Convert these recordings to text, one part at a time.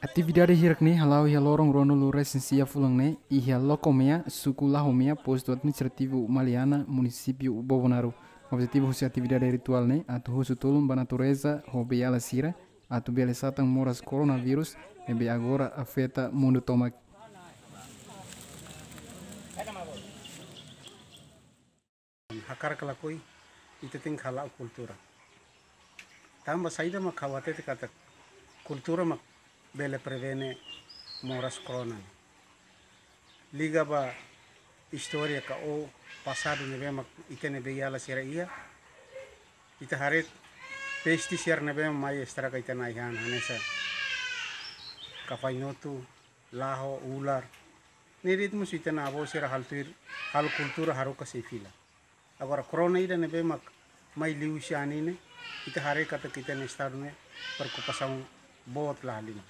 Atividade hirkni halau ia lorong rono lure sensia fulangne ne ia lokomia sukula lahomia posto administrativo maliana município Bovonaru. Objetivo se atividade ritual ne atu husu tulum ba natureza hobi ala sira atu bele satang moras coronavirus virus agora afeta mundo tomak. Hakar kalakoi iteting kultura. tam basaida makawate te kata kultura mak bele prevene moras corona liga ba historia ka o pasado nebe mak itene be yala sira ia ita haret pesti share nebe mai estra ka itana ihan hanesa kafainotu laho ular nirit mus itana abo sira haltuir hal kultura haruka sefila agora corona ida nebe mak mai liu shani ne kita hari kata kita ni starnya perkupasang bot lah lima.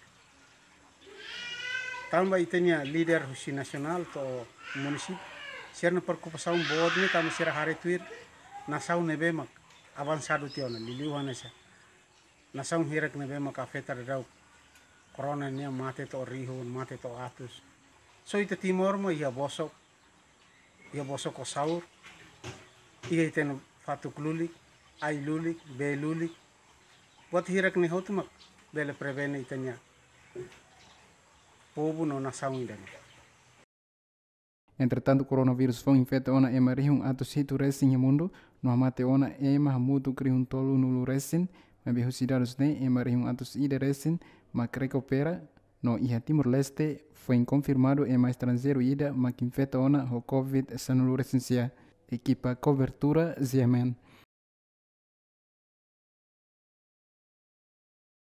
Tambah itu nya leader husi nasional to munisip. Siapa nak perkupasang bot ni tambah siapa hari tuir nasau nebe mak awan sadu tiawan liliuhan esa. Nasau hirak nebe mak afetar rau corona ni mati to rihun mati to atus. So itu timor mo iya bosok iya bosok kosaur iya itu fatuk luli. ailulik, belulik. Wat hirak ni hotumak bela prevene itanya. Povo não nação ainda. Entretanto, o coronavírus foi infectado na emergência ato sítio em mundo, no amate ona ema mutu criun tolu nulu resin, mas bem cidadãos de emergência ato ide recém, mas recupera no Iha Timor Leste foi confirmado em mais estrangeiro ida, mas infectado o COVID-19 recém equipa cobertura Ziemen.